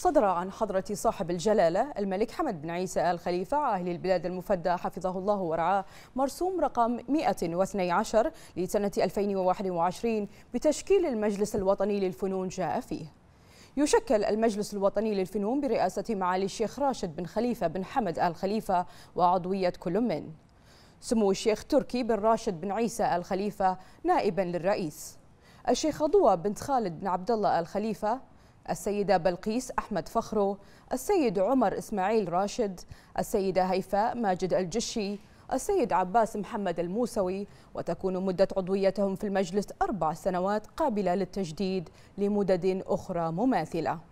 صدر عن حضرة صاحب الجلالة الملك حمد بن عيسى آل خليفة عاهل البلاد المفدى حفظه الله ورعاه مرسوم رقم 112 لسنة 2021 بتشكيل المجلس الوطني للفنون جاء فيه يشكل المجلس الوطني للفنون برئاسة معالي الشيخ راشد بن خليفة بن حمد آل خليفة وعضوية كل من سمو الشيخ تركي بن راشد بن عيسى آل خليفة نائبا للرئيس الشيخ عضوة بنت خالد بن عبد الله آل خليفة السيدة بلقيس أحمد فخرو السيد عمر إسماعيل راشد السيدة هيفاء ماجد الجشي السيد عباس محمد الموسوي وتكون مدة عضويتهم في المجلس أربع سنوات قابلة للتجديد لمدد أخرى مماثلة